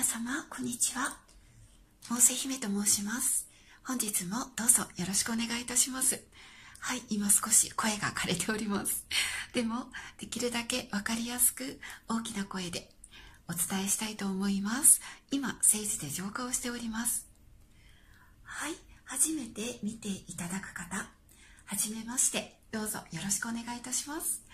皆様こんにちはモーセ姫と申します本日もどうぞよろしくお願いいたしますはい今少し声が枯れておりますでもできるだけ分かりやすく大きな声でお伝えしたいと思います今政治で浄化をしておりますはい初めて見ていただく方はじめましてどうぞよろしくお願いいたします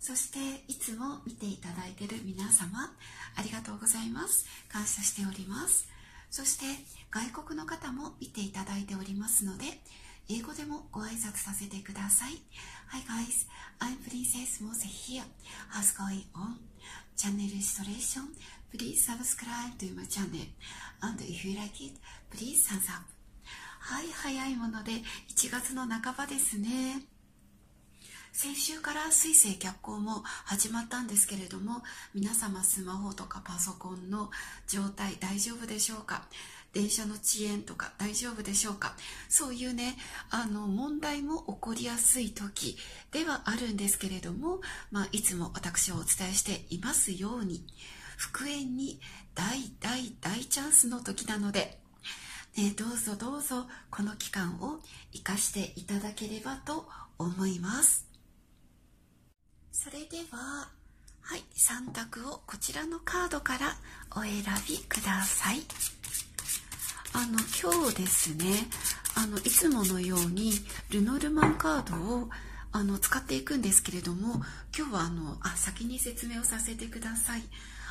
そしていつも見ていただいている皆様ありがとうございます感謝しておりますそして外国の方も見ていただいておりますので英語でもご挨拶させてください Hi guys, I'm Princess Mose here How's going on? チャンネルストレーション Please subscribe to my channel And if you like it, please thumbs up はい、早いもので1月の半ばですね先週から水星逆行も始まったんですけれども皆様スマホとかパソコンの状態大丈夫でしょうか電車の遅延とか大丈夫でしょうかそういうねあの問題も起こりやすい時ではあるんですけれども、まあ、いつも私はお伝えしていますように復縁に大大大チャンスの時なので、ね、どうぞどうぞこの期間を生かしていただければと思います。それでははい3択をこちらのカードからお選びくださいあの今日ですねあのいつものようにルノルマンカードをあの使っていくんですけれども今日はあのあ先に説明をさせてください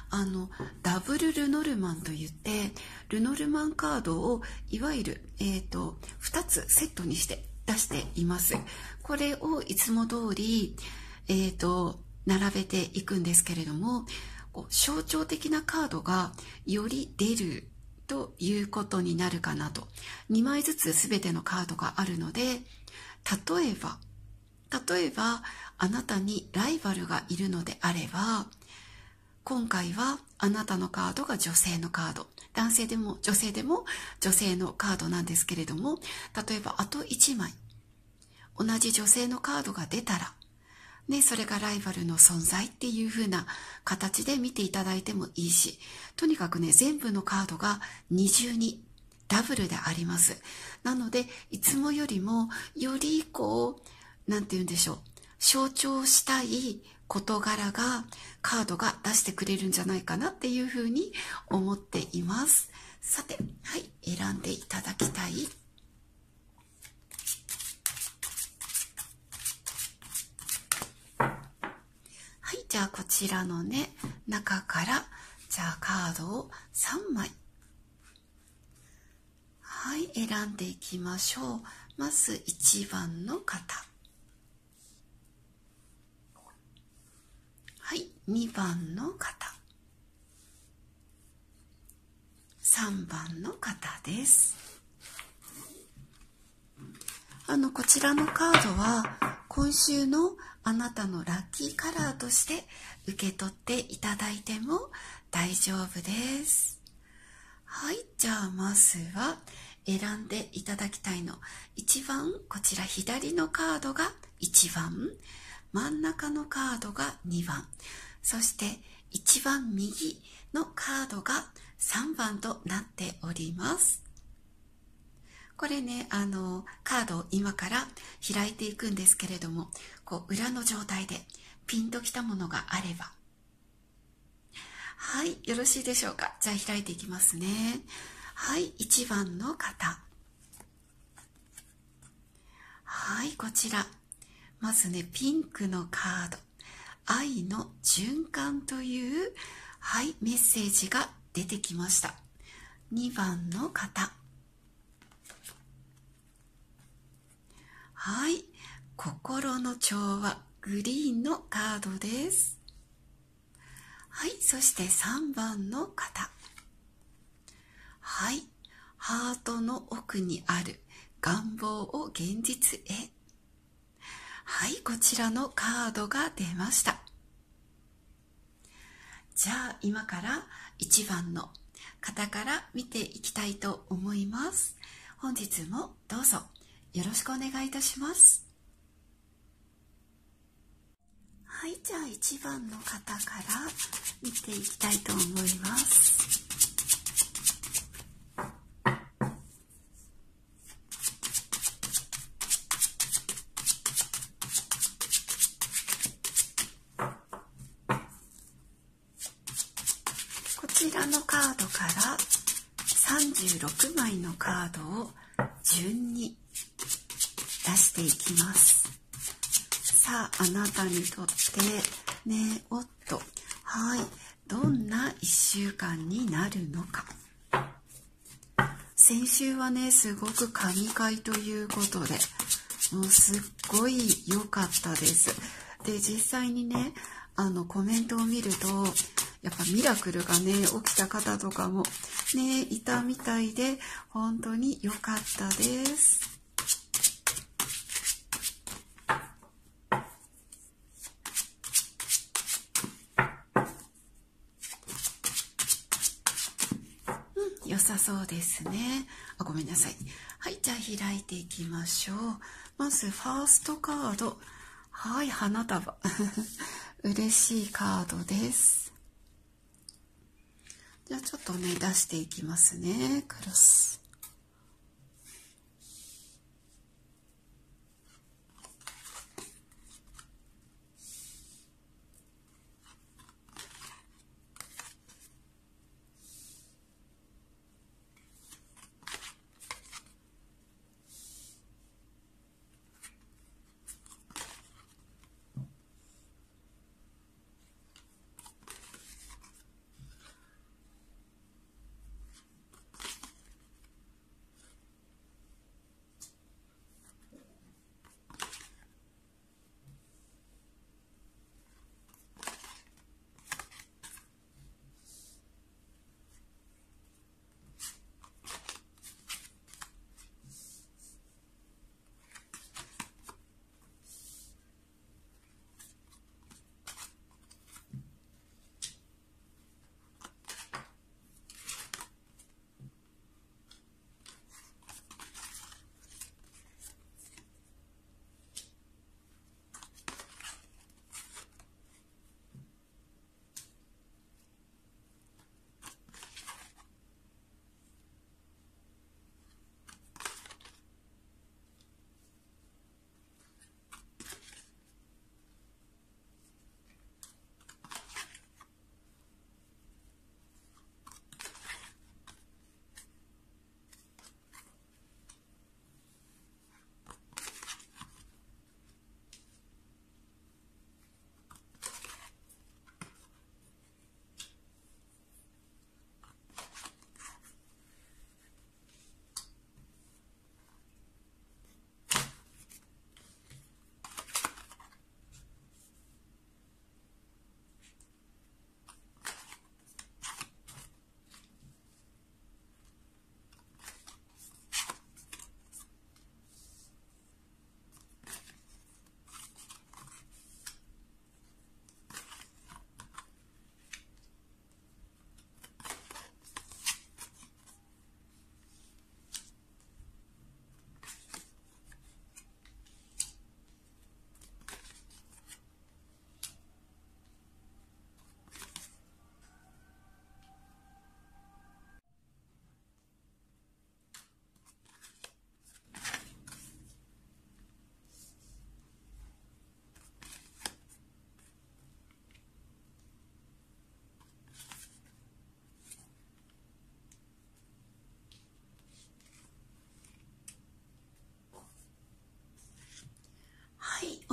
あのダブルルノルマンといってルノルマンカードをいわゆる、えーと、と2つセットにして出していますこれをいつも通りえっ、ー、と、並べていくんですけれども、象徴的なカードがより出るということになるかなと。2枚ずつ全てのカードがあるので、例えば、例えば、あなたにライバルがいるのであれば、今回はあなたのカードが女性のカード。男性でも女性でも女性のカードなんですけれども、例えばあと1枚、同じ女性のカードが出たら、ね、それがライバルの存在っていう風な形で見ていただいてもいいし、とにかくね、全部のカードが二重にダブルであります。なので、いつもよりも、よりこう、なんて言うんでしょう、象徴したい事柄が、カードが出してくれるんじゃないかなっていう風に思っています。さて、はい、選んでいただきたいはいじゃあこちらのね中からじゃあカードを3枚はい選んでいきましょうまず1番の方はい2番の方3番の方ですあのこちらのカードは今週のあなたのラッキーカラーとして受け取っていただいても大丈夫ですはいじゃあまずは選んでいただきたいの一番こちら左のカードが1番真ん中のカードが2番そして一番右のカードが3番となっておりますこれねあのカードを今から開いていくんですけれどもこう裏の状態でピンときたものがあればはいよろしいでしょうかじゃあ開いていきますねはい1番の方はいこちらまずねピンクのカード「愛の循環」というはいメッセージが出てきました2番の方はい。心の調和、グリーンのカードです。はい。そして3番の方。はい。ハートの奥にある願望を現実へ。はい。こちらのカードが出ました。じゃあ今から1番の方から見ていきたいと思います。本日もどうぞ。よろしくお願いいたしますはいじゃあ1番の方から見ていきたいと思いますこちらのカードから36枚のカードを順に出していきますさああなたにとってねおっとはいどんな1週間になるのか先週はねすごく神回ということでもうすっごい良かったですで実際にねあのコメントを見るとやっぱミラクルがね起きた方とかもねいたみたいで本当に良かったですそうですねあごめんなさいはいじゃあ開いていきましょうまずファーストカードはい花束 嬉しいカードですじゃあちょっとね出していきますねクロス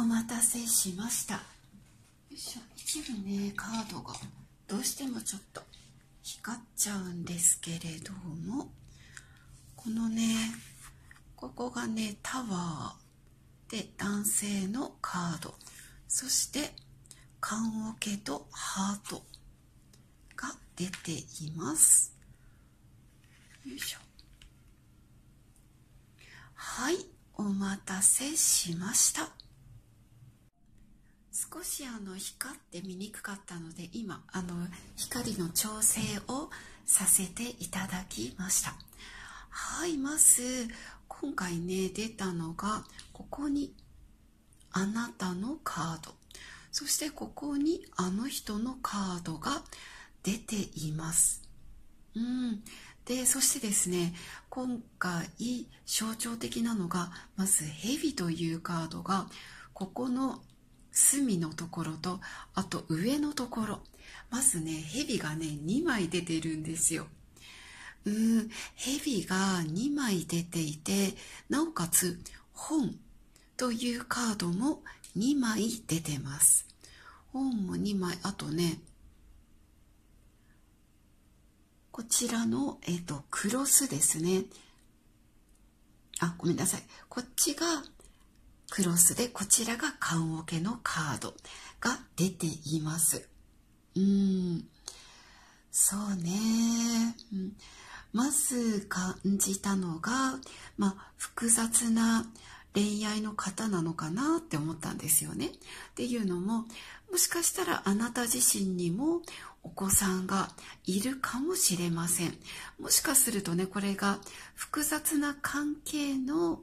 待たせしましたよいしょ一部ねカードがどうしてもちょっと光っちゃうんですけれどもこのねここがねタワーで男性のカードそして棺桶とハートが出ていますよいしょはいお待たせしました少しあの光って見にくかったので今あの光の調整をさせていただきましたはいまず今回ね出たのがここにあなたのカードそしてここにあの人のカードが出ていますうんでそしてですね今回象徴的なのがまず「蛇」というカードがここの隅のところとあと上のところまずね蛇がね2枚出てるんですよ。うーん蛇が2枚出ていてなおかつ本というカードも2枚出てます。本も2枚あとねこちらの、えっと、クロスですね。あ、ごめんなさい。こっちがクロスでこちらが棺桶のカードが出ています。うん、そうね。まず感じたのが、まあ、複雑な恋愛の方なのかなって思ったんですよね。っていうのも、もしかしたらあなた自身にもお子さんがいるかもしれません。もしかするとね、これが複雑な関係の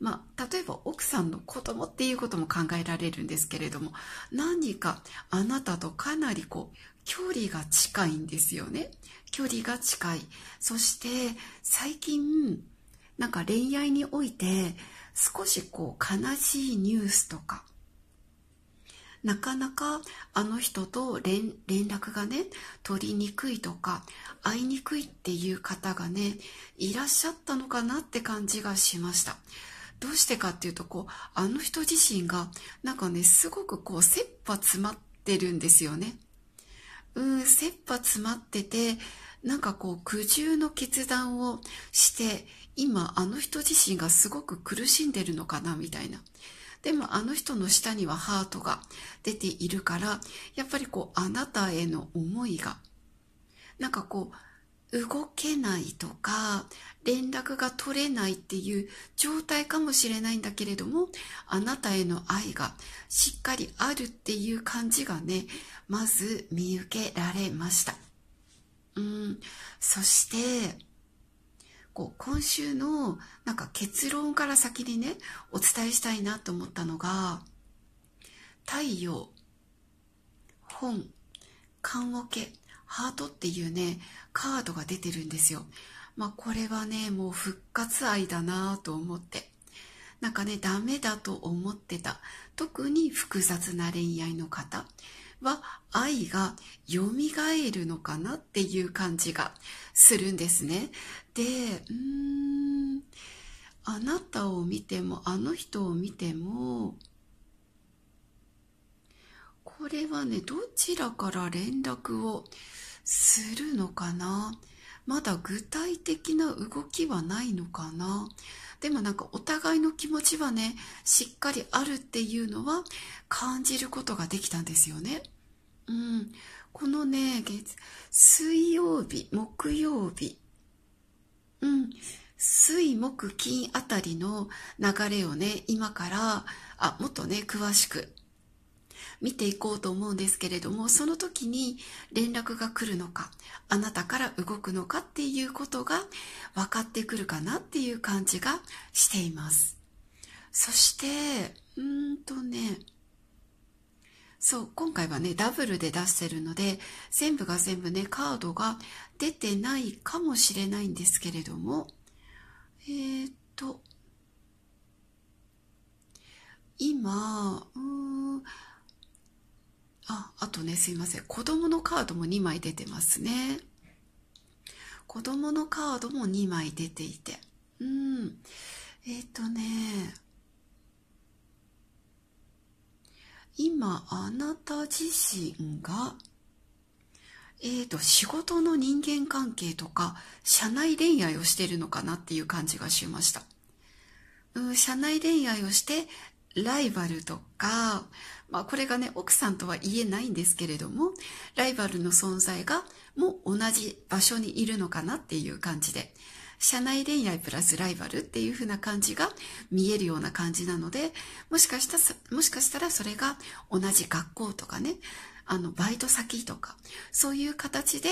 まあ、例えば奥さんの子供っていうことも考えられるんですけれども、何かあなたとかなりこう、距離が近いんですよね。距離が近い。そして最近、なんか恋愛において少しこう悲しいニュースとか、なかなかあの人と連絡がね、取りにくいとか、会いにくいっていう方がね、いらっしゃったのかなって感じがしました。どうしてかっていうとこうあの人自身がなんかねすごくこう切羽詰まってるんですよね。うん切羽詰まっててなんかこう苦渋の決断をして今あの人自身がすごく苦しんでるのかなみたいな。でもあの人の下にはハートが出ているからやっぱりこうあなたへの思いがなんかこう動けないとか連絡が取れないっていう状態かもしれないんだけれどもあなたへの愛がしっかりあるっていう感じがねまず見受けられましたうんそしてこう今週のなんか結論から先にねお伝えしたいなと思ったのが太陽本棺桶ハートっていうねカードが出てるんですよ。まあ、これはね、もう復活愛だなと思って。なんかね、ダメだと思ってた。特に複雑な恋愛の方は、愛が蘇るのかなっていう感じがするんですね。で、うーん、あなたを見ても、あの人を見ても、これはね、どちらから連絡をするのかなまだ具体的な動きはないのかなでもなんかお互いの気持ちはね、しっかりあるっていうのは感じることができたんですよね。うん。このね、月、水曜日、木曜日、うん。水、木、金あたりの流れをね、今から、あ、もっとね、詳しく見ていこうと思うんですけれどもその時に連絡が来るのかあなたから動くのかっていうことが分かってくるかなっていう感じがしていますそしてうーんとねそう今回はねダブルで出してるので全部が全部ねカードが出てないかもしれないんですけれどもえー、っと今うーんああとねすいません子供のカードも2枚出てますね子供のカードも2枚出ていてうんえっ、ー、とね今あなた自身がえーと、と仕事の人間関係とか社内恋愛をしてるのかなっていう感じがしました、うん、社内恋愛をしてライバルとかまあ、これがね、奥さんとは言えないんですけれども、ライバルの存在がもう同じ場所にいるのかなっていう感じで、社内恋愛プラスライバルっていう風な感じが見えるような感じなので、もしかしたら、もしかしたらそれが同じ学校とかね、あの、バイト先とか、そういう形で、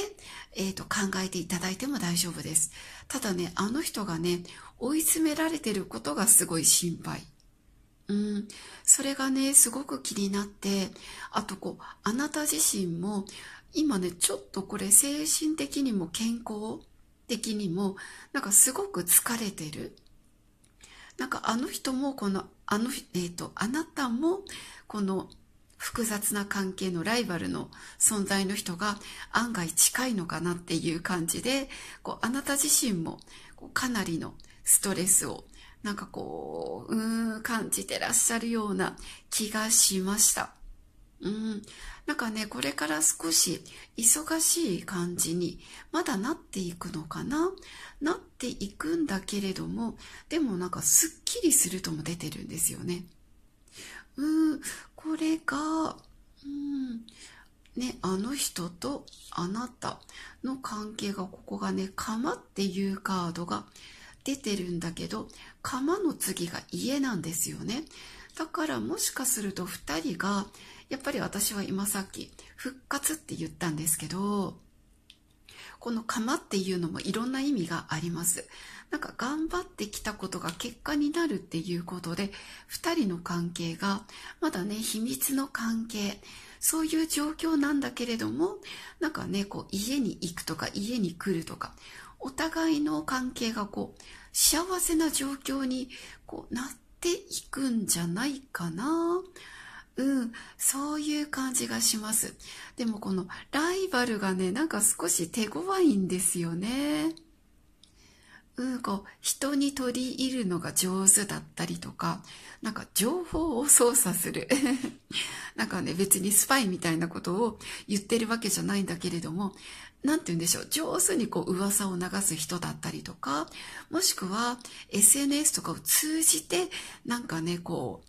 えっ、ー、と、考えていただいても大丈夫です。ただね、あの人がね、追い詰められてることがすごい心配。うん、それがねすごく気になってあとこうあなた自身も今ねちょっとこれ精神的にも健康的にもなんかすごく疲れてるなんかあの人もこのあの、えーと、とあなたもこの複雑な関係のライバルの存在の人が案外近いのかなっていう感じでこうあなた自身もこうかなりのストレスをなんかこう、うん、感じてらっしゃるような気がしました。うん、なんかね、これから少し忙しい感じにまだなっていくのかななっていくんだけれども、でもなんかすっきりするとも出てるんですよね。うーん、これが、うーん、ね、あの人とあなたの関係がここがね、かまっていうカードが出てるんだけど、釜の次が家なんですよね。だからもしかすると2人が、やっぱり私は今さっき復活って言ったんですけど、この釜っていうのもいろんな意味があります。なんか頑張ってきたことが結果になるっていうことで、2人の関係が、まだね、秘密の関係、そういう状況なんだけれども、なんかね、こう家に行くとか家に来るとか、お互いの関係がこう、幸せな状況にこうなっていくんじゃないかな。うん、そういう感じがします。でもこのライバルがね、なんか少し手強いんですよね。うん、こう、人に取り入るのが上手だったりとか、なんか情報を操作する。なんかね、別にスパイみたいなことを言ってるわけじゃないんだけれども、なんて言うんでしょう、上手にこう噂を流す人だったりとか、もしくは SNS とかを通じて、なんかね、こ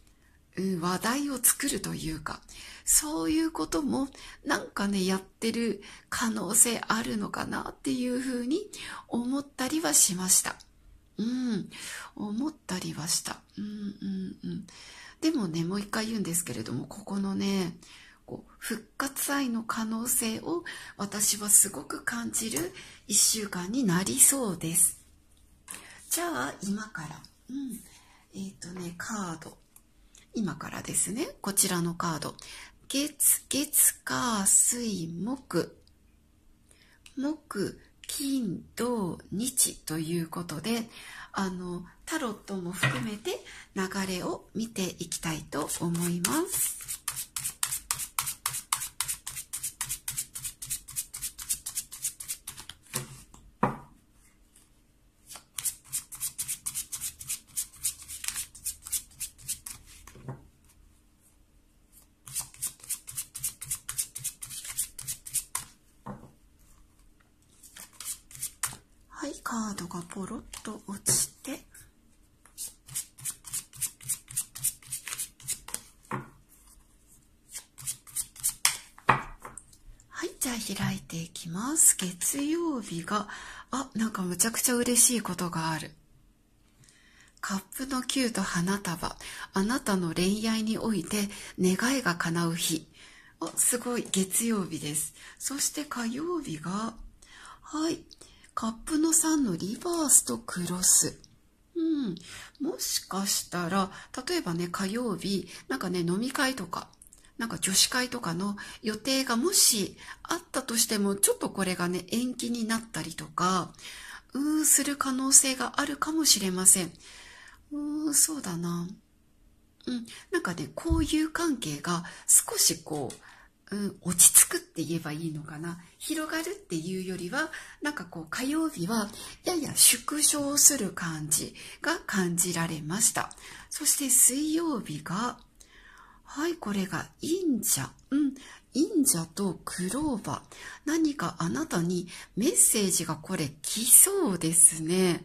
う、うん、話題を作るというか、そういうこともなんかね、やってる可能性あるのかなっていうふうに思ったりはしました。うん、思ったりはした。うん、うん、うん。でもね、もう一回言うんですけれども、ここのね、こう復活愛の可能性を私はすごく感じる1週間になりそうですじゃあ今から、うんえっ、ー、とねカード今からですねこちらのカード月月火水木木金土日ということであのタロットも含めて流れを見ていきたいと思います。むちゃくちゃ嬉しいことがある。カップの9と花束、あなたの恋愛において願いが叶う日。お、すごい、月曜日です。そして火曜日が、はい、カップの3のリバースとクロス。うん、もしかしたら、例えばね、火曜日、なんかね、飲み会とか、なんか女子会とかの予定がもしあったとしても、ちょっとこれがね、延期になったりとか、うんする可能性があるかもしれません。うーん、そうだな。うん、なんかね、こういう関係が少しこう、うん、落ち着くって言えばいいのかな。広がるっていうよりは、なんかこう、火曜日はやや縮小する感じが感じられました。そして水曜日が、はい、これが陰者。うん。忍者とクローバー。何かあなたにメッセージがこれ来そうですね。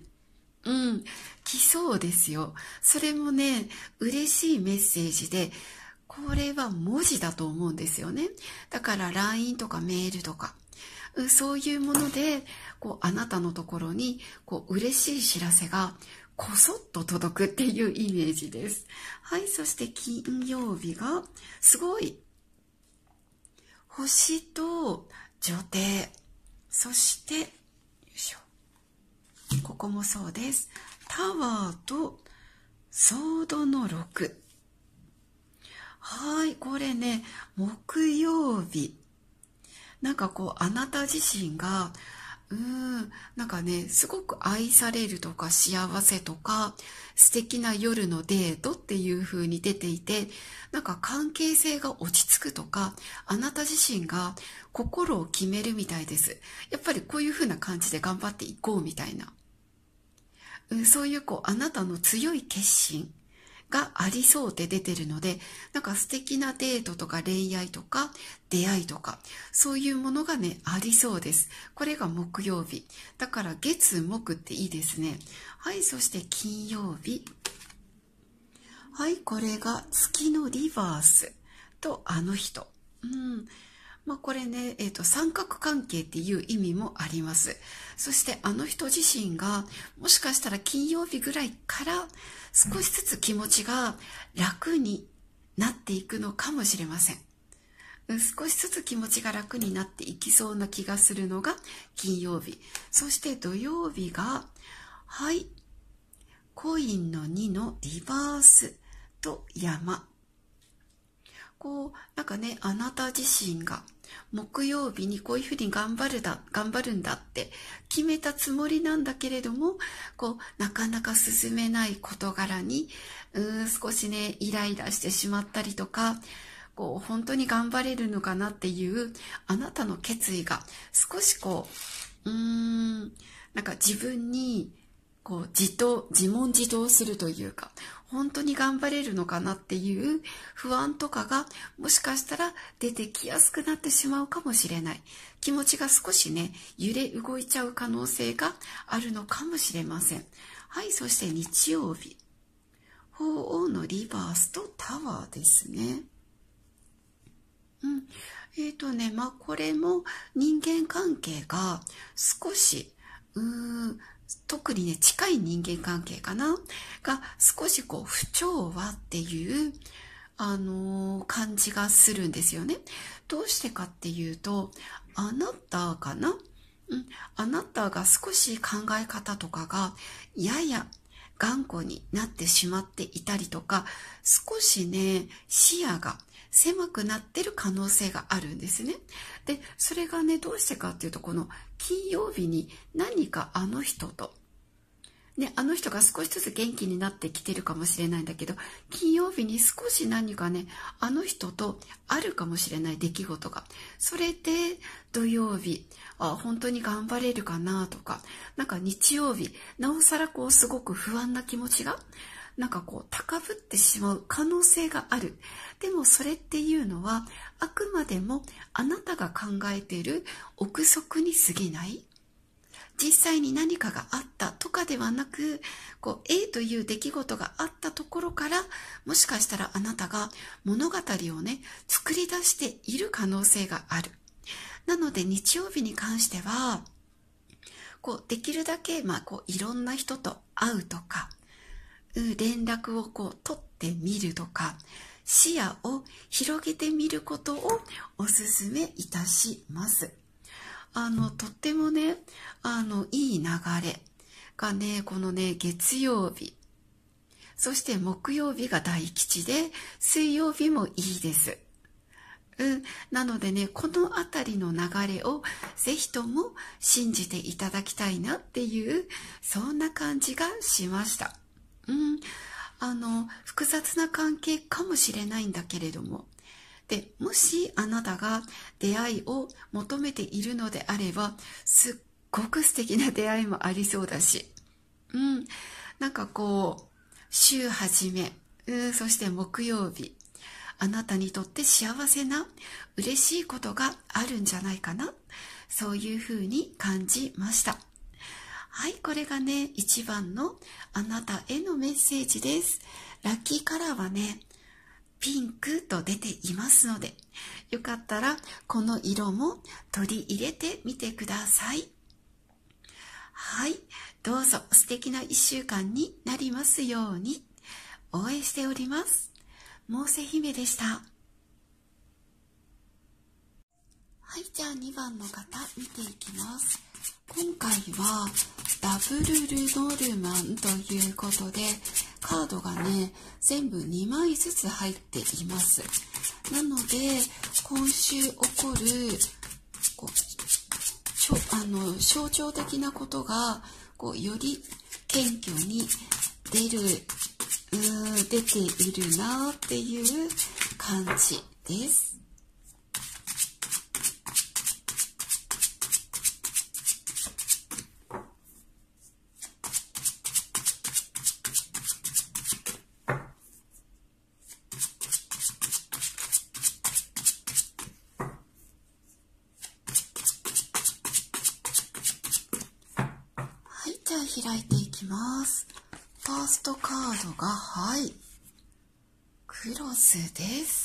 うん、来そうですよ。それもね、嬉しいメッセージで、これは文字だと思うんですよね。だから LINE とかメールとか、そういうもので、こうあなたのところに、こう嬉しい知らせがこそっと届くっていうイメージです。はい、そして金曜日が、すごい星と女帝そしてしここもそうですタワーとソードの6はいこれね木曜日なんかこうあなた自身がうーんなんかねすごく愛されるとか幸せとか素敵な夜のデートっていう風に出ていて、なんか関係性が落ち着くとか、あなた自身が心を決めるみたいです。やっぱりこういう風な感じで頑張っていこうみたいな。そういうこう、あなたの強い決心がありそうって出てるので、なんか素敵なデートとか恋愛とか出会いとか、そういうものがね、ありそうです。これが木曜日。だから月、木っていいですね。はい、そして金曜日。はい、これが月のリバースとあの人。うんまあ、これね、えーと、三角関係っていう意味もありますそしてあの人自身がもしかしたら金曜日ぐらいから少しずつ気持ちが楽になっていくのかもしれません少しずつ気持ちが楽になっていきそうな気がするのが金曜日そして土曜日がはいコインの2のリバースと山こうなんかねあなた自身が木曜日にこういうふうに頑張るだ頑張るんだって決めたつもりなんだけれどもこうなかなか進めない事柄にうん少しねイライラしてしまったりとかこう本当に頑張れるのかなっていうあなたの決意が少しこううーんなんか自分にこう自答自問自答するというか本当に頑張れるのかなっていう不安とかがもしかしたら出てきやすくなってしまうかもしれない気持ちが少しね揺れ動いちゃう可能性があるのかもしれませんはいそして日曜日鳳凰のリバースとタワーですねうんえっ、ー、とねまあこれも人間関係が少しうーん特にね、近い人間関係かなが少しこう、不調和っていう、あのー、感じがするんですよね。どうしてかっていうと、あなたかなうん、あなたが少し考え方とかが、やや頑固になってしまっていたりとか、少しね、視野が狭くなってる可能性があるんですね。で、それがね、どうしてかっていうと、この金曜日に何かあの人と、ね、あの人が少しずつ元気になってきてるかもしれないんだけど、金曜日に少し何かね、あの人とあるかもしれない出来事が。それで、土曜日、あ本当に頑張れるかなとか、なんか日曜日、なおさらこうすごく不安な気持ちが、なんかこう高ぶってしまう可能性がある。でもそれっていうのは、あくまでもあなたが考えている憶測に過ぎない。実際に何かがあったとかではなく、こう A という出来事があったところから、もしかしたらあなたが物語をね、作り出している可能性がある。なので日曜日に関してはこうできるだけ、まあ、こういろんな人と会うとか連絡をこう取ってみるとか視野を広げてみることをおすすめいたします。あのとってもねあのいい流れがねこのね月曜日そして木曜日が大吉で水曜日もいいです。うん、なのでね、この辺りの流れを是非とも信じていただきたいなっていう、そんな感じがしました。うん、あの、複雑な関係かもしれないんだけれども。で、もしあなたが出会いを求めているのであれば、すっごく素敵な出会いもありそうだし。うん、なんかこう、週初め、うん、そして木曜日、あなたにとって幸せな嬉しいことがあるんじゃないかなそういうふうに感じましたはいこれがね一番のあなたへのメッセージですラッキーカラーはねピンクと出ていますのでよかったらこの色も取り入れてみてくださいはい。どうぞ素敵な1週間になりますように応援しております。モーセ姫でしたはいじゃあ2番の方見ていきます今回はダブルルノルマンということでカードがね全部2枚ずつ入っていますなので今週起こるこうあの象徴的なことがこうより謙虚に出る出ているなーっていう感じです。ストカードがはいクロスです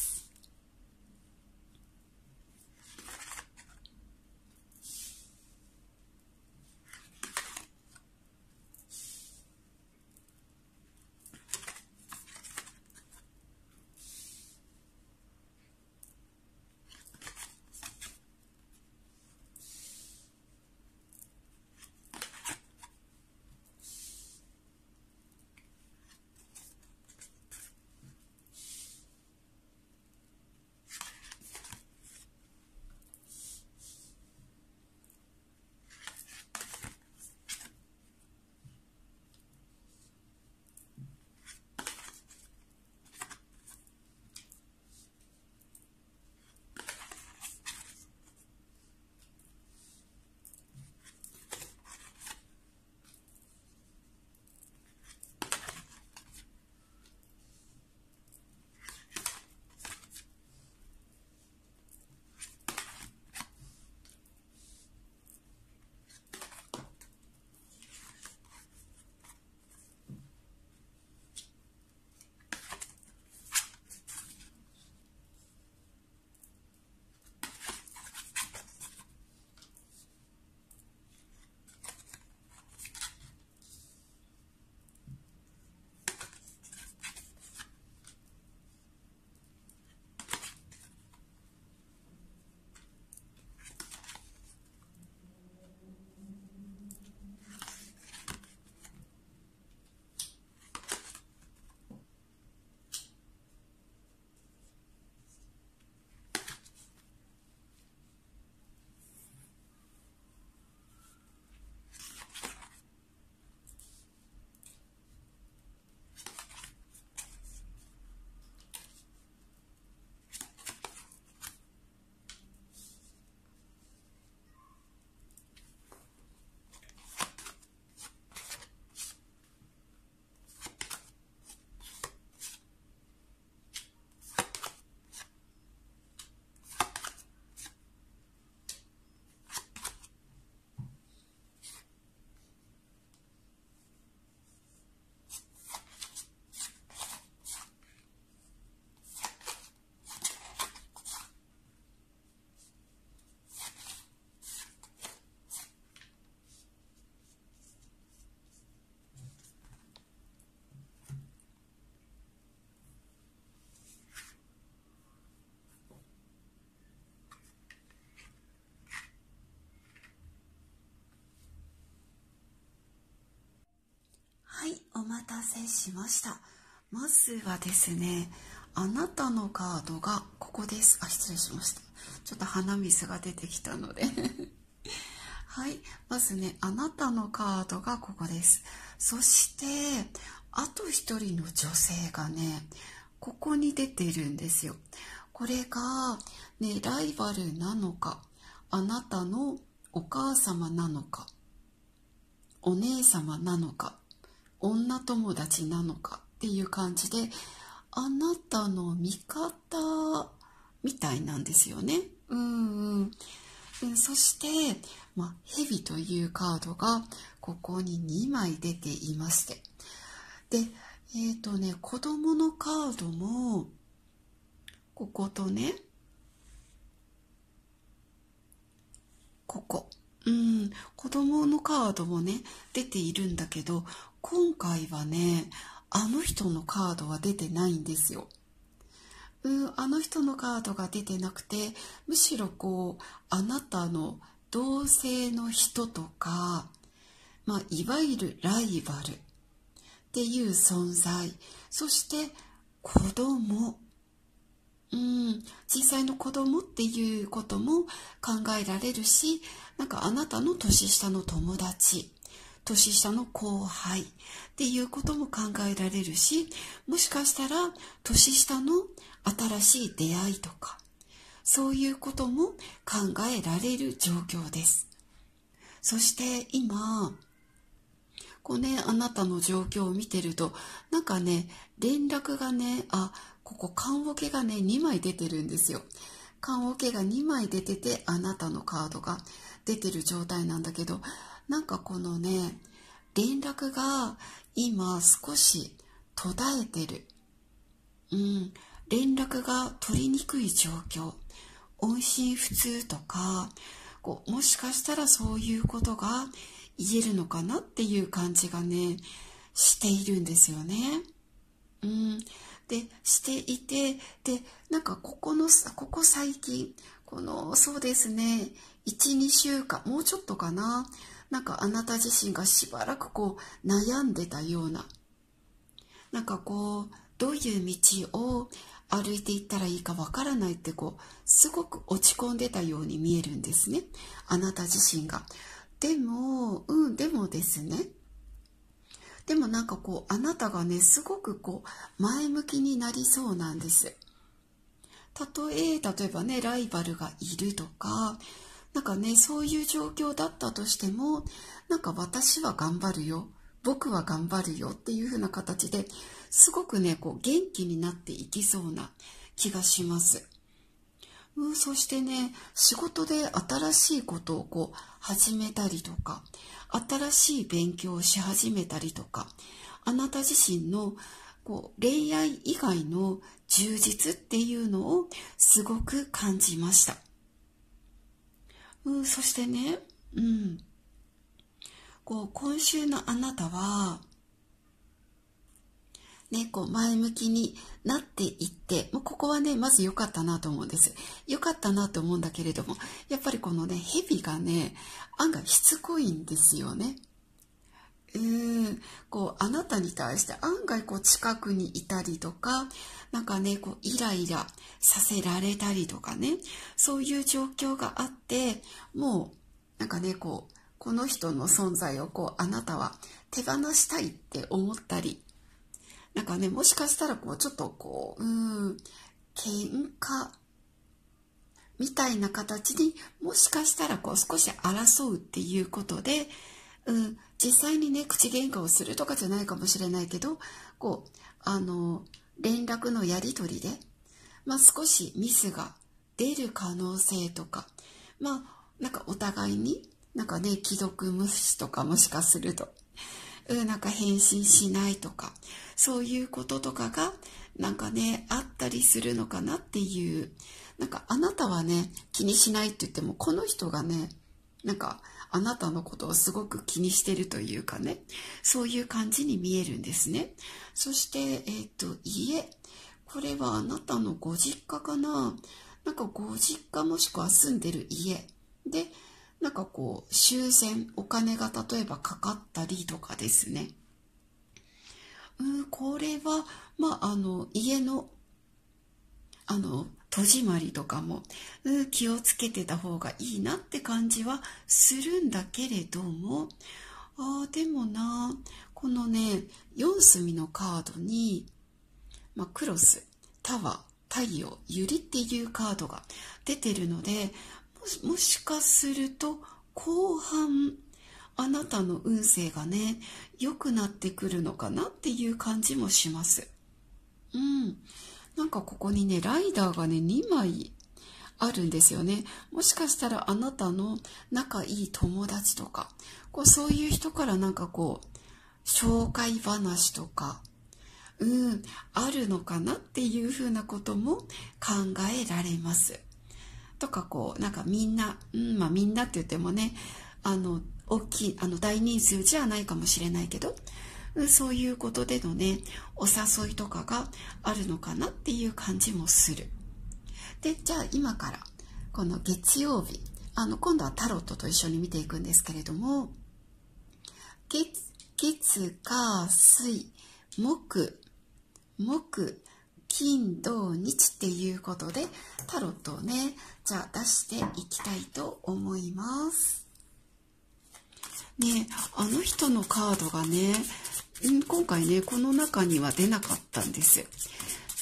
待たせしましたまずはですねあなたのカードがここですあ失礼しましたちょっと鼻水が出てきたので はいまずねあなたのカードがここですそしてあと1人の女性がねここに出てるんですよこれが、ね、ライバルなのかあなたのお母様なのかお姉様なのか女友達なのかっていう感じであなたの味方みたいなんですよね。うんうん、そして、まあ、ヘビというカードがここに2枚出ていましてでえっ、ー、とね子供のカードもこことねここうん子供のカードもね出ているんだけど今回はね、あの人のカードは出てないんですよ。うん、あの人のカードが出てなくて、むしろこう、あなたの同性の人とか、まあ、いわゆるライバルっていう存在、そして子供、うん、実際の子供っていうことも考えられるし、なんかあなたの年下の友達年下の後輩っていうことも考えられるし、もしかしたら年下の新しい出会いとか、そういうことも考えられる状況です。そして今、こうね、あなたの状況を見てると、なんかね、連絡がね、あ、ここ、缶桶がね、2枚出てるんですよ。缶桶が2枚出てて、あなたのカードが出てる状態なんだけど、なんかこのね連絡が今少し途絶えてるうん連絡が取りにくい状況音信不通とかこうもしかしたらそういうことが言えるのかなっていう感じがねしているんですよね。うん、でしていてでなんかここのここ最近このそうですね12週間もうちょっとかななんかあなた自身がしばらくこう悩んでたようななんかこうどういう道を歩いていったらいいかわからないってこうすごく落ち込んでたように見えるんですねあなた自身が。でもうんでもですねでもなんかこうあなたがねすごくこう前向きになりそうなんです。たとえ例えばねライバルがいるとかなんかねそういう状況だったとしてもなんか私は頑張るよ僕は頑張るよっていう風な形ですごくねこう元気になっていきそうな気がします。うん、そしてね仕事で新しいことをこう始めたりとか新しい勉強をし始めたりとかあなた自身のこう恋愛以外の充実っていうのをすごく感じました。うん、そしてね、うん、こう今週のあなたは、ね、こう前向きになっていって、もうここはね、まず良かったなと思うんです。良かったなと思うんだけれども、やっぱりこのね、蛇がね、案外しつこいんですよね。うん、こう、あなたに対して案外こう近くにいたりとか、なんかね、こう、イライラさせられたりとかね、そういう状況があって、もう、なんかね、こう、この人の存在をこう、あなたは手放したいって思ったり、なんかね、もしかしたらこう、ちょっとこう、うーん、喧嘩みたいな形にもしかしたらこう少し争うっていうことで、うん、実際にね口喧嘩をするとかじゃないかもしれないけどこうあの連絡のやり取りで、まあ、少しミスが出る可能性とかまあなんかお互いになんかね既読無視とかもしかすると、うん、なんか返信しないとかそういうこととかがなんかねあったりするのかなっていうなんかあなたはね気にしないって言ってもこの人がねなんかあなたのことをすごく気にしてるというかねそういう感じに見えるんですねそしてえっ、ー、と家これはあなたのご実家かななんかご実家もしくは住んでる家でなんかこう修繕お金が例えばかかったりとかですねうんこれはまああの家のあの戸締まりとかも気をつけてた方がいいなって感じはするんだけれどもあでもなこのね4隅のカードに、まあ、クロスタワー太陽ユリっていうカードが出てるのでもしかすると後半あなたの運勢がね良くなってくるのかなっていう感じもします。うんなんかここにね、ライダーがね、2枚あるんですよね。もしかしたらあなたの仲いい友達とか、こうそういう人からなんかこう、紹介話とか、うん、あるのかなっていうふうなことも考えられます。とかこう、なんかみんな、うん、まあみんなって言ってもね、あの、大きい、あの、大人数じゃないかもしれないけど、そういうことでのねお誘いとかがあるのかなっていう感じもするでじゃあ今からこの月曜日あの今度はタロットと一緒に見ていくんですけれども月月火水木木金土日っていうことでタロットをねじゃあ出していきたいと思いますねあの人のカードがねん今回ねこの中には出なかったんです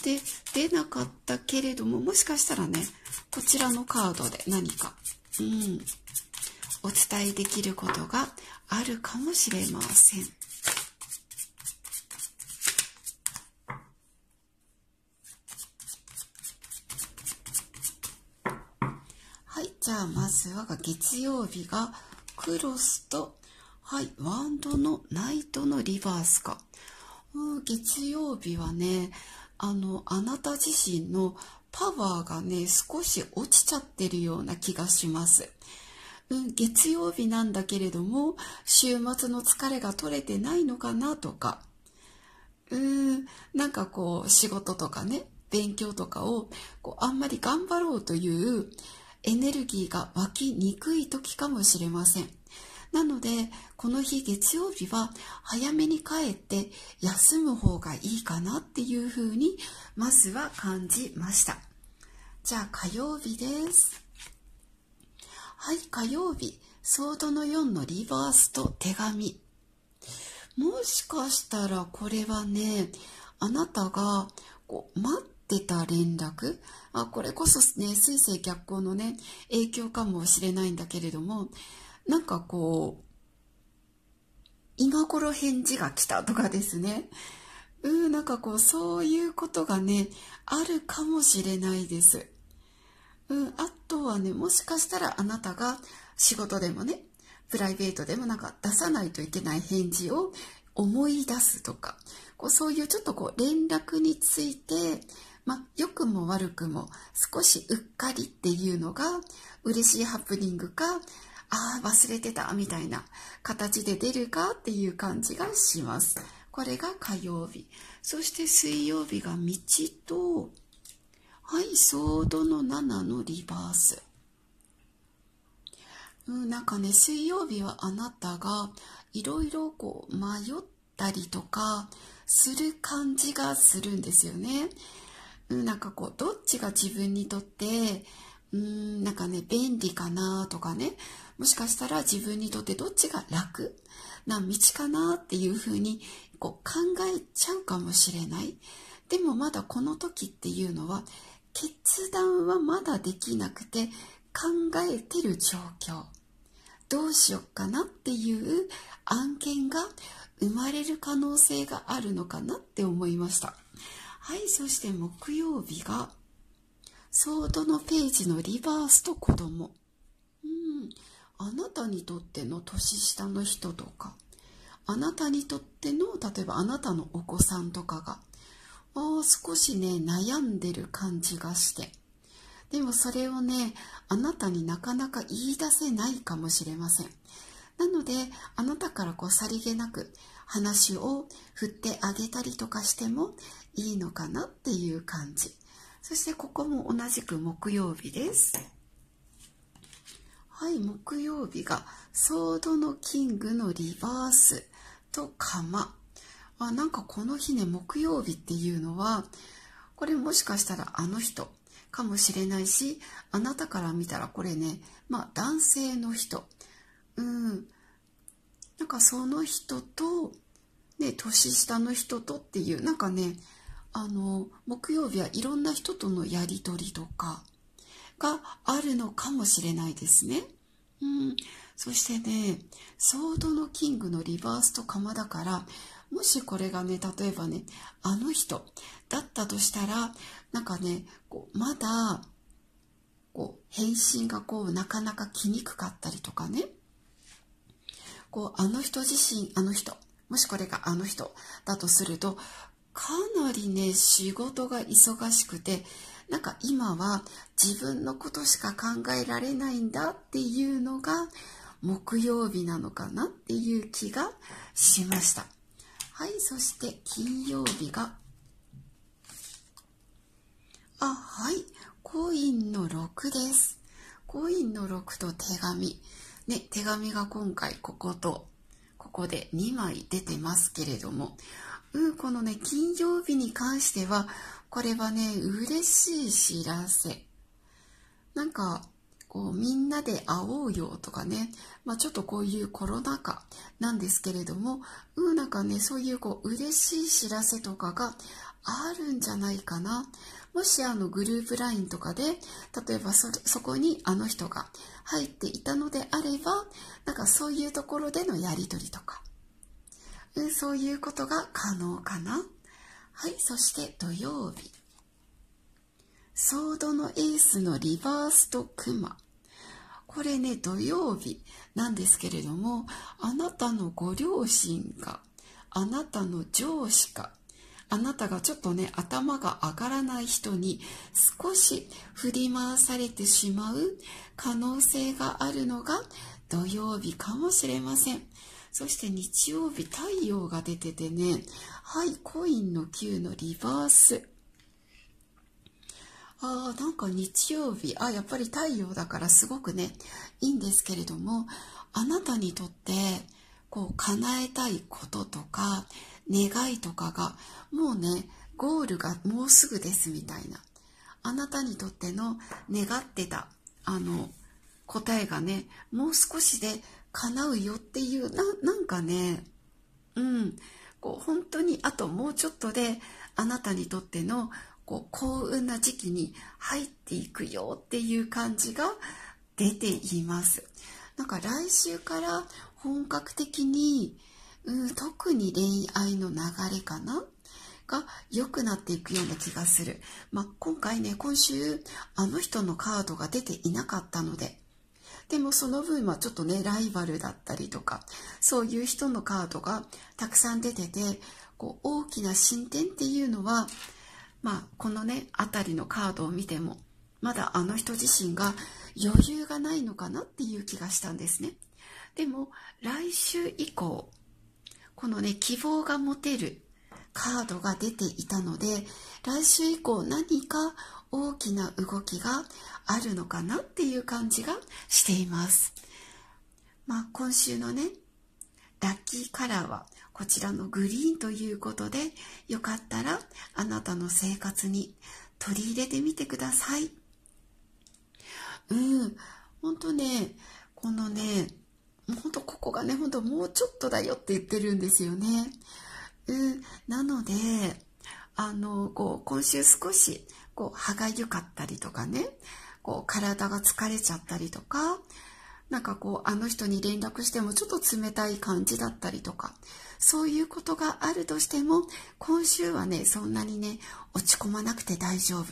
で出なかったけれどももしかしたらねこちらのカードで何か、うん、お伝えできることがあるかもしれません。はい、じゃあまずは月曜日がクロスとはい、ワンドのナイトのリバースか。うん、月曜日はね、あの、あなた自身のパワーがね、少し落ちちゃってるような気がします。うん、月曜日なんだけれども、週末の疲れが取れてないのかなとか、うーん、なんかこう、仕事とかね、勉強とかを、こう、あんまり頑張ろうというエネルギーが湧きにくい時かもしれません。なので、この日月曜日は早めに帰って休む方がいいかなっていうふうに、まずは感じました。じゃあ火曜日です。はい、火曜日。ソードの4のリバースと手紙。もしかしたらこれはね、あなたがこう待ってた連絡あ、これこそね、水星逆行のね、影響かもしれないんだけれども、なんかこう、今頃返事が来たとかですね。うん、なんかこう、そういうことがね、あるかもしれないです。うん、あとはね、もしかしたらあなたが仕事でもね、プライベートでもなんか出さないといけない返事を思い出すとか、こうそういうちょっとこう連絡について、まあ、良くも悪くも少しうっかりっていうのが嬉しいハプニングか、ああ、忘れてた、みたいな形で出るかっていう感じがします。これが火曜日。そして水曜日が道と、はい、ソードの7のリバース。うん、なんかね、水曜日はあなたがいろいろこう迷ったりとかする感じがするんですよね。うん、なんかこう、どっちが自分にとって、うん、なんかね、便利かなとかね、もしかしたら自分にとってどっちが楽な道かなっていうふうにこう考えちゃうかもしれない。でもまだこの時っていうのは決断はまだできなくて考えてる状況。どうしよっかなっていう案件が生まれる可能性があるのかなって思いました。はい、そして木曜日がソードのページのリバースと子供。うんあなたにとっての年下の人とかあなたにとっての例えばあなたのお子さんとかがあ少しね悩んでる感じがしてでもそれをねあなたになかなか言い出せないかもしれませんなのであなたからこうさりげなく話を振ってあげたりとかしてもいいのかなっていう感じそしてここも同じく木曜日です。はい、木曜日がソードのキングのリバースと釜。あなんかこの日ね、木曜日っていうのは、これもしかしたらあの人かもしれないし、あなたから見たらこれね、まあ男性の人。うん。なんかその人と、ね、年下の人とっていう、なんかね、あの、木曜日はいろんな人とのやりとりとか、があるのかもしれないですね。うん、そしてね、ソードのキングのリバースと釜だから、もしこれがね、例えばね、あの人だったとしたら、なんかね、こうまだ、こう、返信がこう、なかなか来にくかったりとかね、こう、あの人自身、あの人、もしこれがあの人だとすると、かなりね、仕事が忙しくて、なんか今は自分のことしか考えられないんだっていうのが木曜日なのかなっていう気がしましたはいそして金曜日があはいコインの6ですコインの6と手紙ね手紙が今回こことここで2枚出てますけれども、うん、このね金曜日に関してはこれはね、嬉しい知らせ。なんか、こう、みんなで会おうよとかね、まあ、ちょっとこういうコロナ禍なんですけれども、うん、なんかね、そういうこう、嬉しい知らせとかがあるんじゃないかな。もしあのグループ LINE とかで、例えばそそこにあの人が入っていたのであれば、なんかそういうところでのやりとりとか、うん、そういうことが可能かな。はいそして土曜日ソードのエースのリバースとクマこれね土曜日なんですけれどもあなたのご両親かあなたの上司かあなたがちょっとね頭が上がらない人に少し振り回されてしまう可能性があるのが土曜日かもしれませんそして日曜日太陽が出ててねはいコインの9のリバースあーなんか日曜日あやっぱり太陽だからすごくねいいんですけれどもあなたにとってこう叶えたいこととか願いとかがもうねゴールがもうすぐですみたいなあなたにとっての願ってたあの答えがねもう少しで叶うよっていうななんかねうんこう本当にあともうちょっとであなたにとってのこう幸運な時期に入っていくよっていう感じが出ています。なんか来週から本格的に、うん、特に恋愛の流れかなが良くなっていくような気がする。まあ、今回ね、今週あの人のカードが出ていなかったので、でもその分はちょっとねライバルだったりとかそういう人のカードがたくさん出ててこう大きな進展っていうのは、まあ、このね辺りのカードを見てもまだあの人自身が余裕がないのかなっていう気がしたんですね。でも来週以降このね希望が持てるカードが出ていたので来週以降何か大きな動きがあるのかなっていう感じがしています。まあ、今週のね、ラッキーカラーはこちらのグリーンということで、よかったらあなたの生活に取り入れてみてください。うん、ほんとね、このね、ほんとここがね、ほんともうちょっとだよって言ってるんですよね。うん、なので、あの、こう、今週少しこう、歯がゆかったりとかね、こう、体が疲れちゃったりとか、なんかこう、あの人に連絡してもちょっと冷たい感じだったりとか、そういうことがあるとしても、今週はね、そんなにね、落ち込まなくて大丈夫。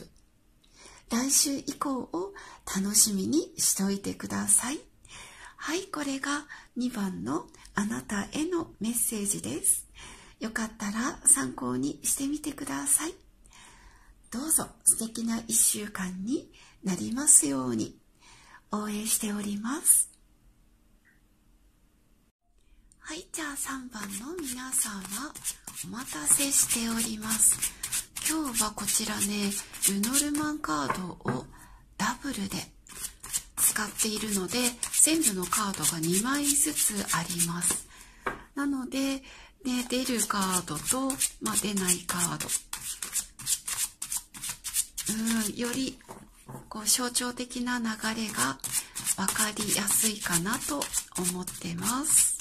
来週以降を楽しみにしておいてください。はい、これが2番のあなたへのメッセージです。よかったら参考にしてみてください。どうぞ素敵な1週間になりますように応援しておりますはいじゃあ3番の皆さんはお待たせしております今日はこちらねルノルマンカードをダブルで使っているので全部のカードが2枚ずつありますなので、ね、出るカードと、まあ、出ないカードうんよりこう象徴的な流れが分かりやすいかなと思ってます。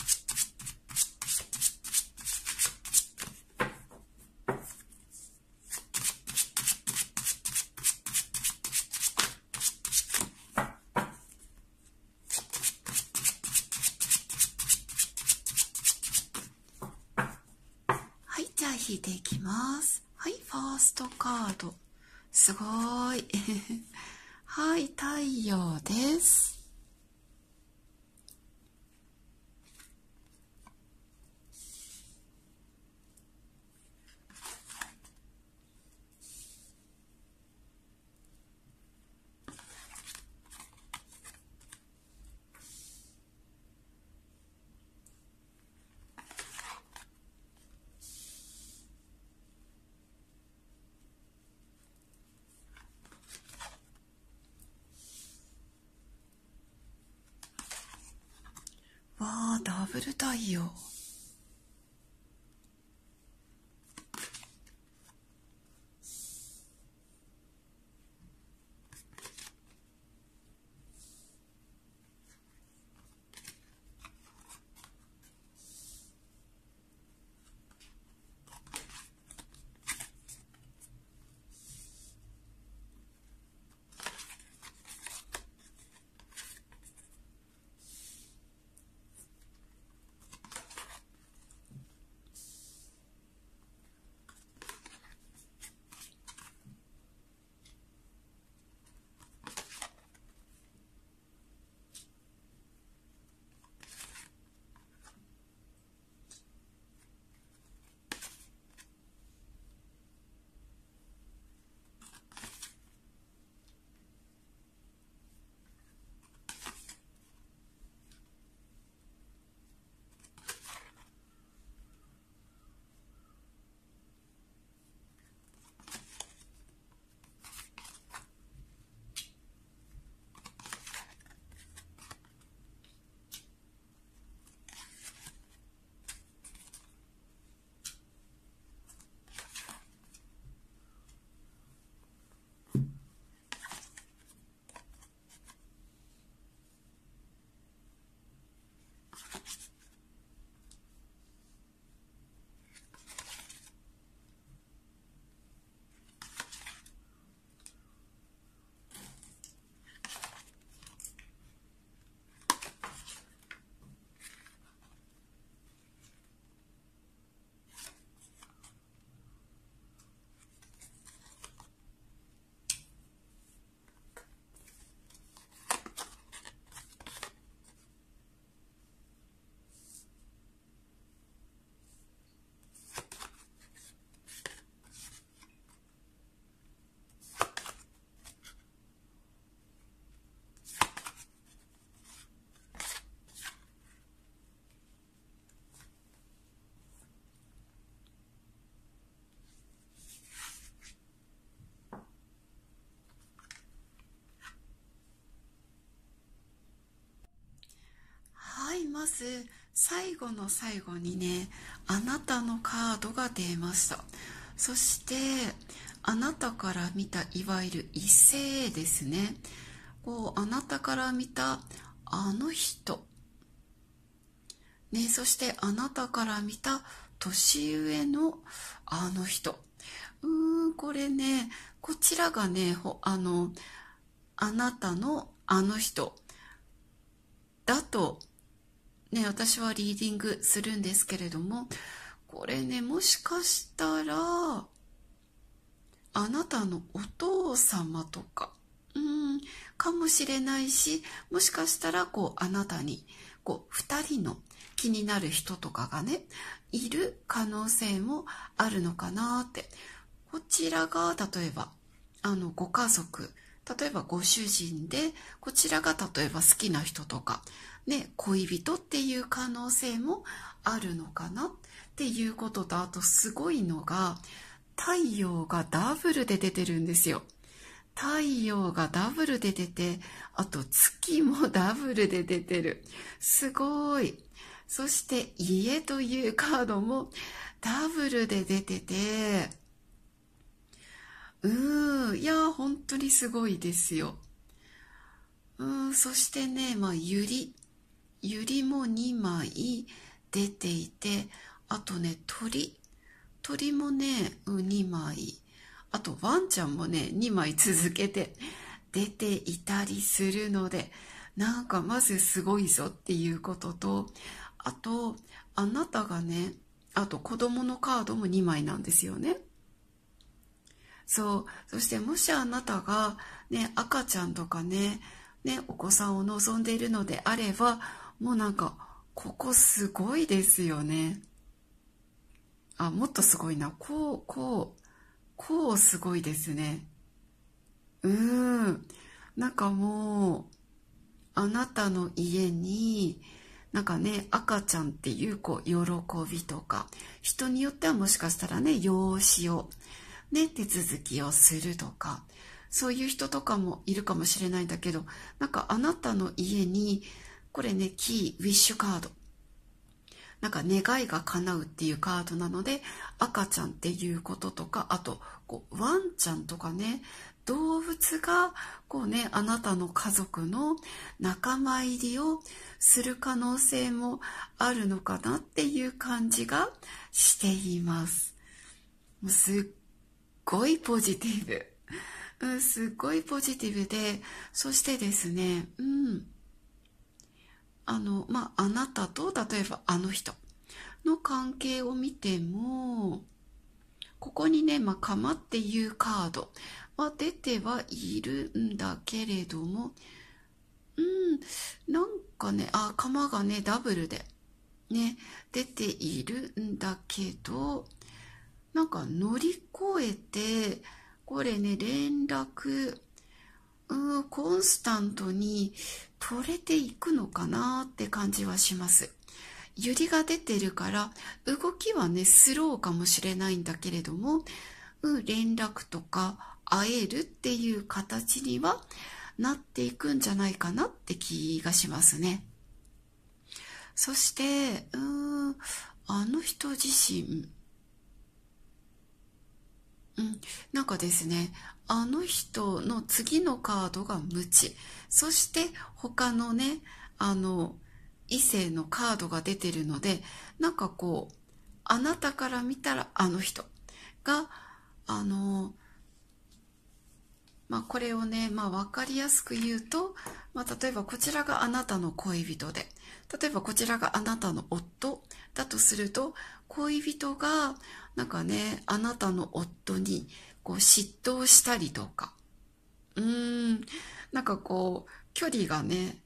はい、じゃあ引いていきます。はい、ファーストカード。すごい。はい、太陽です。ブル太陽まず最後の最後にねあなたのカードが出ましたそしてあなたから見たいわゆる異性ですねこうあなたから見たあの人ね、そしてあなたから見た年上のあの人うーんこれねこちらがねあのあなたのあの人だとね、私はリーディングするんですけれども、これね、もしかしたら、あなたのお父様とか、うん、かもしれないし、もしかしたら、こう、あなたに、こう、二人の気になる人とかがね、いる可能性もあるのかなって。こちらが、例えば、あの、ご家族、例えばご主人で、こちらが例えば好きな人とか、ね、恋人っていう可能性もあるのかなっていうことと、あとすごいのが、太陽がダブルで出てるんですよ。太陽がダブルで出て、あと月もダブルで出てる。すごい。そして家というカードもダブルで出てて、うん、いや、本当にすごいですよ。うん、そしてね、まあ、ゆり。ゆりも2枚出ていて、あとね、鳥。鳥もね、2枚。あとワンちゃんもね、2枚続けて出ていたりするので、なんかまずすごいぞっていうことと、あと、あなたがね、あと子供のカードも2枚なんですよね。そう。そしてもしあなたがね、赤ちゃんとかね、ね、お子さんを望んでいるのであれば、もうなんか、ここすごいですよね。あ、もっとすごいな。こう、こう、こうすごいですね。うーん。なんかもう、あなたの家に、なんかね、赤ちゃんっていう、こう、喜びとか、人によってはもしかしたらね、養子を、ね、手続きをするとか、そういう人とかもいるかもしれないんだけど、なんかあなたの家に、これね、キー、ウィッシュカード。なんか願いが叶うっていうカードなので、赤ちゃんっていうこととか、あと、こう、ワンちゃんとかね、動物が、こうね、あなたの家族の仲間入りをする可能性もあるのかなっていう感じがしています。すっごいポジティブ。うん、すっごいポジティブで、そしてですね、うん。あの、まあ、あなたと、例えばあの人の関係を見ても、ここにね、まあ、かまっていうカードは出てはいるんだけれども、うん、なんかね、あ、釜がね、ダブルで、ね、出ているんだけど、なんか乗り越えて、これね、連絡うん、コンスタントに取れていくのかなって感じはします。揺りが出てるから、動きはね、スローかもしれないんだけれども、うん、連絡とか会えるっていう形にはなっていくんじゃないかなって気がしますね。そして、うん、あの人自身、うん、なんかですね、あの人の次のカードが無知そして他のねあの異性のカードが出てるのでなんかこうあなたから見たらあの人があのまあ、これをね、まあ、分かりやすく言うと、まあ、例えばこちらがあなたの恋人で例えばこちらがあなたの夫だとすると恋人がなんかねあなたの夫にこう嫉妬したりとか、うーん、なんかこう、距離がね、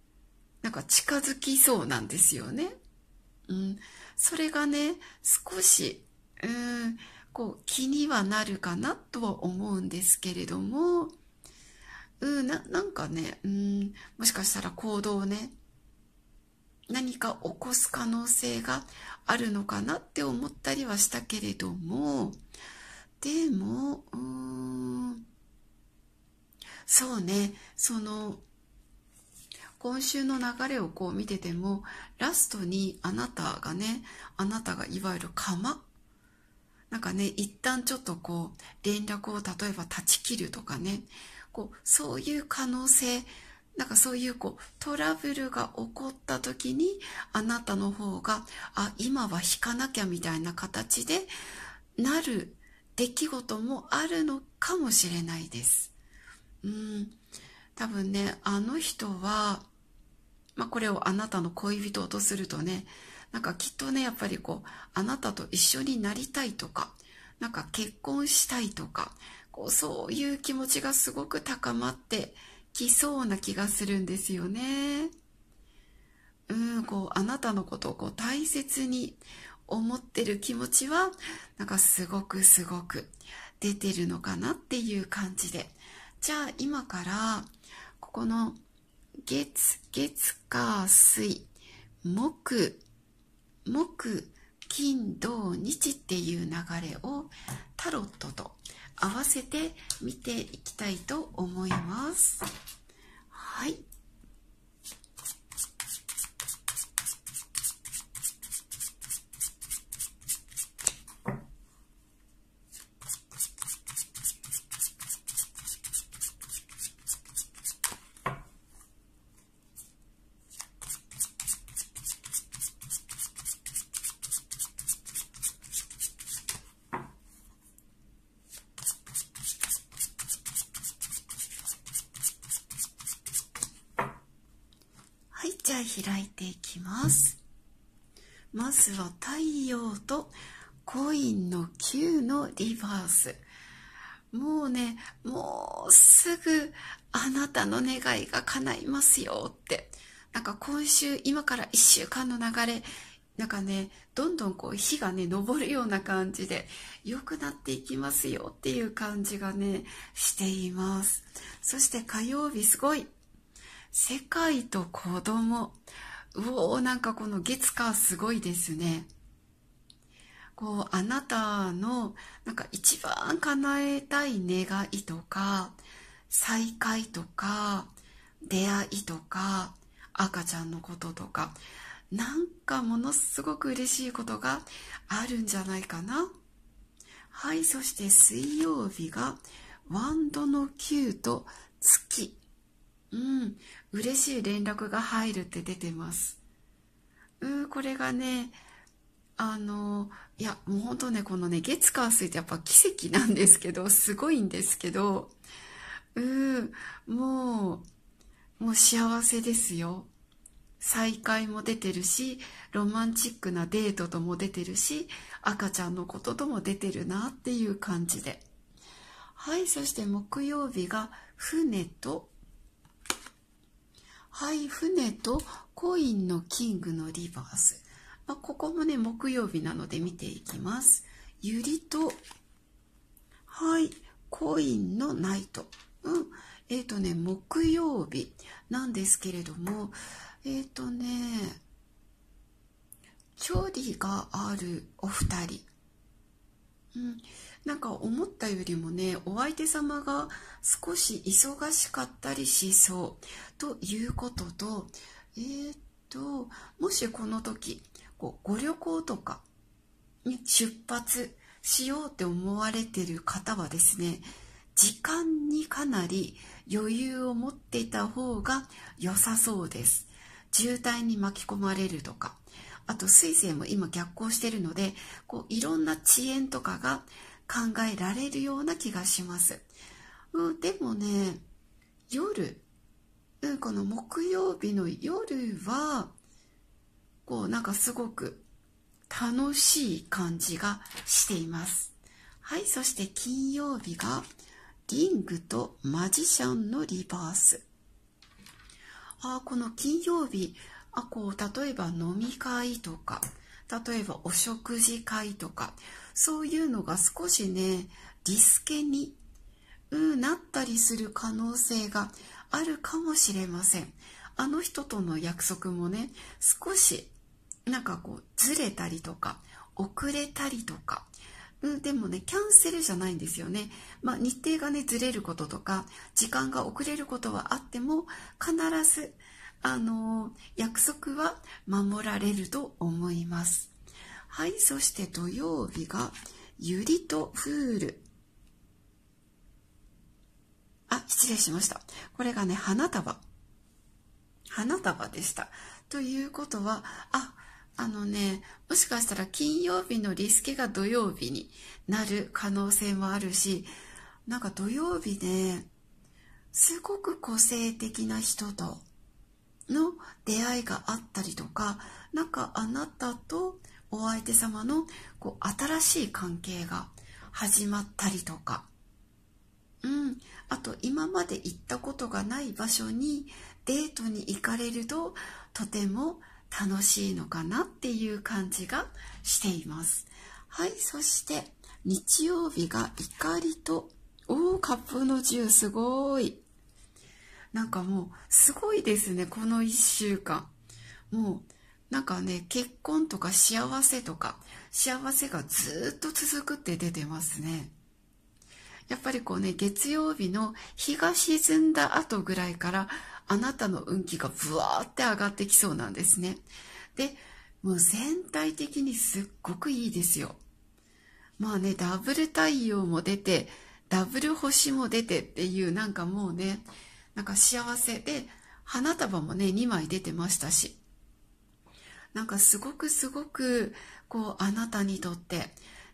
なんか近づきそうなんですよね。うん、それがね、少し、うん、こう気にはなるかなとは思うんですけれども、うん、ななんかね、うん、もしかしたら行動をね、何か起こす可能性があるのかなって思ったりはしたけれども、でもうんそうねその今週の流れをこう見ててもラストにあなたがねあなたがいわゆる釜なんかね一旦ちょっとこう連絡を例えば断ち切るとかねこうそういう可能性なんかそういうこうトラブルが起こった時にあなたの方があ今は引かなきゃみたいな形でなる出来事もあるのかもしれないです。うん。多分ね、あの人は、まあ、これをあなたの恋人とするとね、なんかきっとね、やっぱりこう、あなたと一緒になりたいとか、なんか結婚したいとか、こう、そういう気持ちがすごく高まってきそうな気がするんですよね。うん、こう、あなたのことをこう大切に思ってる気持ちはなんかすごくすごく出てるのかなっていう感じでじゃあ今からここの月月火水木木金土日っていう流れをタロットと合わせて見ていきたいと思います。はい。あなたの願いが叶いますよって。なんか今週、今から1週間の流れ、なんかね、どんどんこう火がね、昇るような感じで、良くなっていきますよっていう感じがね、しています。そして火曜日すごい。世界と子供。うおー、なんかこの月火すごいですね。こう、あなたの、なんか一番叶えたい願いとか、再会とか出会いとか赤ちゃんのこととかなんかものすごく嬉しいことがあるんじゃないかなはいそして水曜日がワンドの Q と月うん嬉しい連絡が入るって出てますうんこれがねあのいやもうほんとねこのね月火水ってやっぱ奇跡なんですけどすごいんですけどうん、もう、もう幸せですよ。再会も出てるし、ロマンチックなデートとも出てるし、赤ちゃんのこととも出てるなっていう感じで。はい、そして木曜日が船と、はい、船とコインのキングのリバース。まあ、ここもね、木曜日なので見ていきます。ゆりと、はい、コインのナイト。うん、えっ、ー、とね、木曜日なんですけれども、えっ、ー、とね、調理があるお二人。うん、なんか思ったよりもね、お相手様が少し忙しかったりしそうということと、えっ、ー、と、もしこの時、こうご旅行とかに出発しようって思われてる方はですね、時間にかなり余裕を持っていた方が良さそうです渋滞に巻き込まれるとかあと彗星も今逆行してるのでこういろんな遅延とかが考えられるような気がしますでもね夜この木曜日の夜はこうなんかすごく楽しい感じがしていますはいそして金曜日がリングとマジシャンのリバース。あこの金曜日あこう例えば飲み会とか例えばお食事会とかそういうのが少しねリスケに、うん、なったりする可能性があるかもしれません。あの人との約束もね少しなんかこうずれたりとか遅れたりとかでもね、キャンセルじゃないんですよね。まあ、日程がね、ずれることとか、時間が遅れることはあっても、必ず、あのー、約束は守られると思います。はい、そして土曜日が、ゆりとフール。あ、失礼しました。これがね、花束。花束でした。ということは、あ、あのね、もしかしたら金曜日のリスケが土曜日になる可能性もあるし、なんか土曜日ね、すごく個性的な人との出会いがあったりとか、なんかあなたとお相手様のこう新しい関係が始まったりとか、うん、あと今まで行ったことがない場所にデートに行かれるととても楽しいのかなっていう感じがしています。はい、そして日曜日が怒りと、おお、カップの10すごい。なんかもうすごいですね、この1週間。もうなんかね、結婚とか幸せとか、幸せがずっと続くって出てますね。やっぱりこうね、月曜日の日が沈んだ後ぐらいから、あなたの運気がブワーって上がってきそうなんですね。で、もう全体的にすっごくいいですよ。まあね、ダブル太陽も出て、ダブル星も出てっていうなんかもうね、なんか幸せで、花束もね、2枚出てましたし。なんかすごくすごく、こう、あなたにとって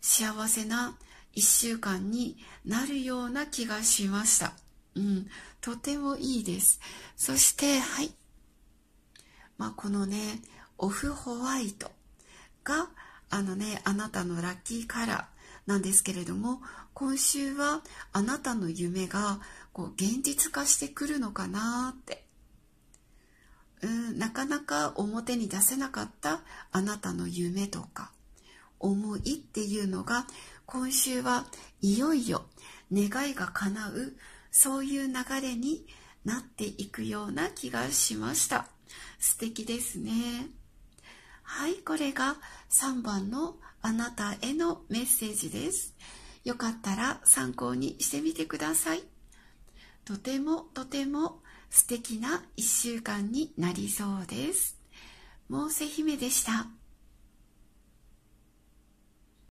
幸せな1週間になるような気がしました。うん、とてもいいです。そして、はい。まあ、このね、オフホワイトが、あのね、あなたのラッキーカラーなんですけれども、今週はあなたの夢がこう現実化してくるのかなって。うん、なかなか表に出せなかったあなたの夢とか思いっていうのが今週はいよいよ願いが叶うそういう流れになっていくような気がしました素敵ですねはいこれが3番のあなたへのメッセージですよかったら参考にしてみてくださいとてもとても素敵な1週間になりそうですモーセ姫でした。